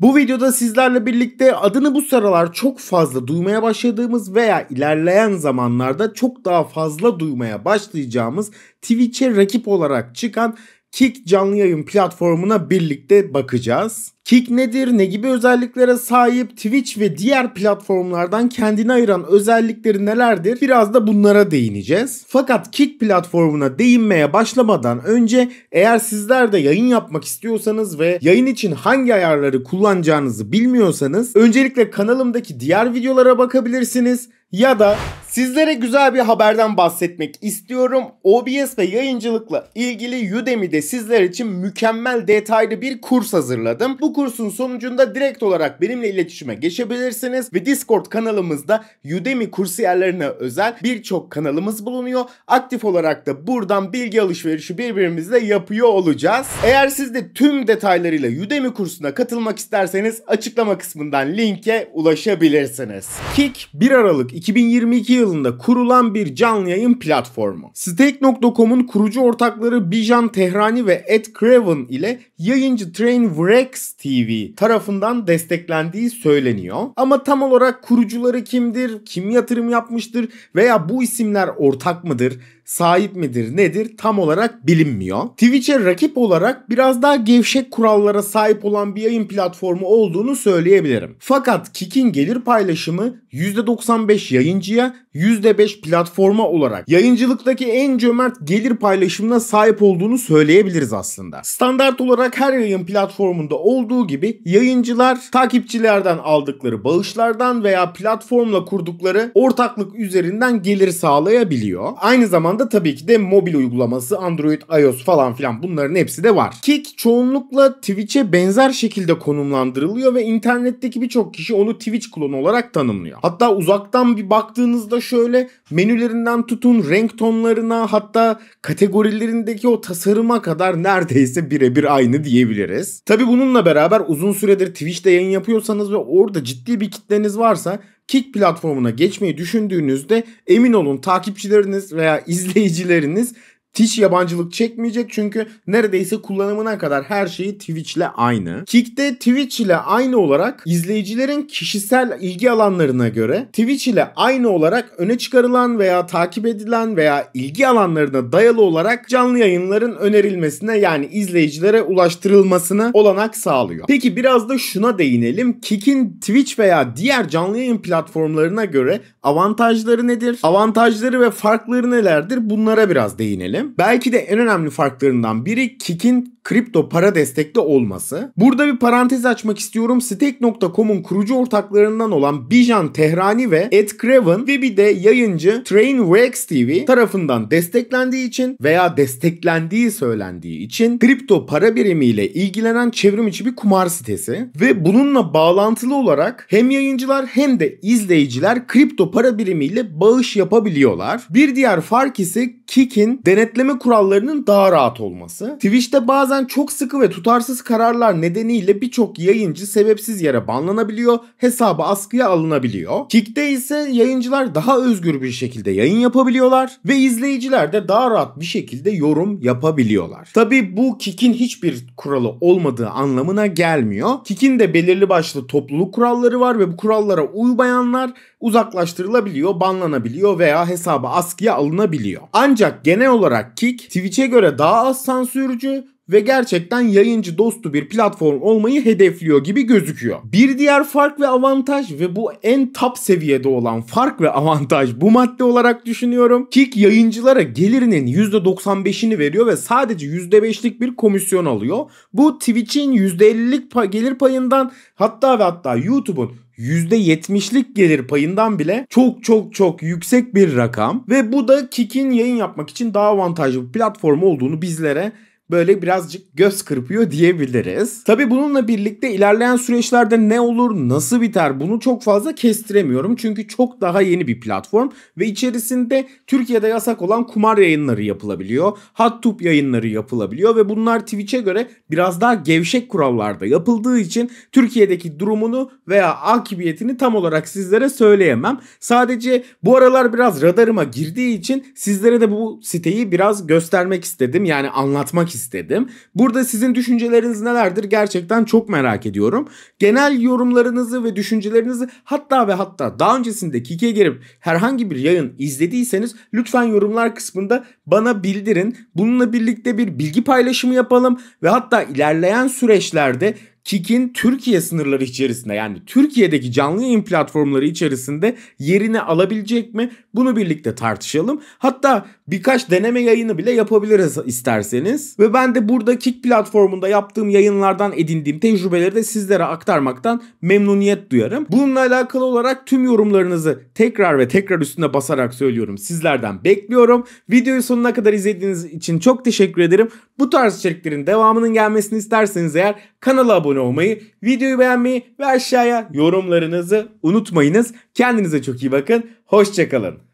Bu videoda sizlerle birlikte adını bu sıralar çok fazla duymaya başladığımız veya ilerleyen zamanlarda çok daha fazla duymaya başlayacağımız Twitch'e rakip olarak çıkan Kik canlı yayın platformuna birlikte bakacağız. Kik nedir, ne gibi özelliklere sahip, Twitch ve diğer platformlardan kendini ayıran özellikleri nelerdir? Biraz da bunlara değineceğiz. Fakat Kik platformuna değinmeye başlamadan önce eğer sizler de yayın yapmak istiyorsanız ve yayın için hangi ayarları kullanacağınızı bilmiyorsanız öncelikle kanalımdaki diğer videolara bakabilirsiniz ya da Sizlere güzel bir haberden bahsetmek istiyorum. OBS ve yayıncılıkla ilgili Udemy'de sizler için mükemmel detaylı bir kurs hazırladım. Bu kursun sonucunda direkt olarak benimle iletişime geçebilirsiniz ve Discord kanalımızda Udemy kursiyerlerine özel birçok kanalımız bulunuyor. Aktif olarak da buradan bilgi alışverişi birbirimizle yapıyor olacağız. Eğer siz de tüm detaylarıyla Udemy kursuna katılmak isterseniz açıklama kısmından linke ulaşabilirsiniz. Kik 1 Aralık 2022 yılı yılında kurulan bir canlı yayın platformu. Stake.com'un kurucu ortakları Bijan Tehrani ve Ed Craven ile yayıncı Trainwrecks TV tarafından desteklendiği söyleniyor. Ama tam olarak kurucuları kimdir, kim yatırım yapmıştır veya bu isimler ortak mıdır, sahip midir, nedir tam olarak bilinmiyor. Twitch'e rakip olarak biraz daha gevşek kurallara sahip olan bir yayın platformu olduğunu söyleyebilirim. Fakat Kik'in gelir paylaşımı %95 yayıncıya, %5 platforma olarak yayıncılıktaki en cömert gelir paylaşımına sahip olduğunu söyleyebiliriz aslında. Standart olarak olarak her yayın platformunda olduğu gibi yayıncılar takipçilerden aldıkları bağışlardan veya platformla kurdukları ortaklık üzerinden gelir sağlayabiliyor. Aynı zamanda tabii ki de mobil uygulaması Android, iOS falan filan bunların hepsi de var. Kick çoğunlukla Twitch'e benzer şekilde konumlandırılıyor ve internetteki birçok kişi onu Twitch klonu olarak tanımlıyor. Hatta uzaktan bir baktığınızda şöyle menülerinden tutun renk tonlarına hatta kategorilerindeki o tasarıma kadar neredeyse birebir aynı ettiğini diyebiliriz. Tabi bununla beraber uzun süredir Twitch'te yayın yapıyorsanız ve orada ciddi bir kitleniz varsa Kick platformuna geçmeyi düşündüğünüzde emin olun takipçileriniz veya izleyicileriniz hiç yabancılık çekmeyecek çünkü neredeyse kullanımına kadar her şeyi Twitch ile aynı. Kick'te Twitch ile aynı olarak izleyicilerin kişisel ilgi alanlarına göre Twitch ile aynı olarak öne çıkarılan veya takip edilen veya ilgi alanlarına dayalı olarak canlı yayınların önerilmesine yani izleyicilere ulaştırılmasına olanak sağlıyor. Peki biraz da şuna değinelim. Kick'in Twitch veya diğer canlı yayın platformlarına göre avantajları nedir? Avantajları ve farkları nelerdir? Bunlara biraz değinelim diyelim. Belki de en önemli farklarından biri Kik'in kripto para destekli olması. Burada bir parantez açmak istiyorum. Stake.com'un kurucu ortaklarından olan Bijan Tehrani ve Ed Craven ve bir de yayıncı Trainwreck TV tarafından desteklendiği için veya desteklendiği söylendiği için kripto para birimiyle ilgilenen çevrim içi bir kumar sitesi ve bununla bağlantılı olarak hem yayıncılar hem de izleyiciler kripto para birimiyle bağış yapabiliyorlar. Bir diğer fark ise Kik'in denet denetleme kurallarının daha rahat olması, Twitch'te bazen çok sıkı ve tutarsız kararlar nedeniyle birçok yayıncı sebepsiz yere banlanabiliyor, hesabı askıya alınabiliyor. Kick'te ise yayıncılar daha özgür bir şekilde yayın yapabiliyorlar ve izleyiciler de daha rahat bir şekilde yorum yapabiliyorlar. Tabi bu Kick'in hiçbir kuralı olmadığı anlamına gelmiyor. Kick'in de belirli başlı topluluk kuralları var ve bu kurallara uymayanlar uzaklaştırılabiliyor, banlanabiliyor veya hesabı askıya alınabiliyor. Ancak genel olarak olarak Kik, Twitch'e göre daha az sansürcü ve gerçekten yayıncı dostu bir platform olmayı hedefliyor gibi gözüküyor. Bir diğer fark ve avantaj ve bu en top seviyede olan fark ve avantaj bu madde olarak düşünüyorum. Kik yayıncılara gelirinin %95'ini veriyor ve sadece %5'lik bir komisyon alıyor. Bu Twitch'in %50'lik pa gelir payından hatta ve hatta YouTube'un %70'lik gelir payından bile çok çok çok yüksek bir rakam ve bu da Kik'in yayın yapmak için daha avantajlı bir platform olduğunu bizlere böyle birazcık göz kırpıyor diyebiliriz. Tabi bununla birlikte ilerleyen süreçlerde ne olur, nasıl biter bunu çok fazla kestiremiyorum. Çünkü çok daha yeni bir platform ve içerisinde Türkiye'de yasak olan kumar yayınları yapılabiliyor. Hot tub yayınları yapılabiliyor ve bunlar Twitch'e göre biraz daha gevşek kurallarda yapıldığı için Türkiye'deki durumunu veya akıbiyetini tam olarak sizlere söyleyemem. Sadece bu aralar biraz radarıma girdiği için sizlere de bu siteyi biraz göstermek istedim. Yani anlatmak istedim istedim. Burada sizin düşünceleriniz nelerdir gerçekten çok merak ediyorum. Genel yorumlarınızı ve düşüncelerinizi hatta ve hatta daha öncesinde Kike girip herhangi bir yayın izlediyseniz lütfen yorumlar kısmında bana bildirin. Bununla birlikte bir bilgi paylaşımı yapalım ve hatta ilerleyen süreçlerde Kik'in Türkiye sınırları içerisinde yani Türkiye'deki canlı yayın platformları içerisinde yerini alabilecek mi? Bunu birlikte tartışalım. Hatta birkaç deneme yayını bile yapabiliriz isterseniz. Ve ben de burada Kik platformunda yaptığım yayınlardan edindiğim tecrübeleri de sizlere aktarmaktan memnuniyet duyarım. Bununla alakalı olarak tüm yorumlarınızı tekrar ve tekrar üstüne basarak söylüyorum. Sizlerden bekliyorum. Videoyu sonuna kadar izlediğiniz için çok teşekkür ederim. Bu tarz içeriklerin devamının gelmesini isterseniz eğer kanala abone olmayı, videoyu beğenmeyi ve aşağıya yorumlarınızı unutmayınız. Kendinize çok iyi bakın. Hoşçakalın.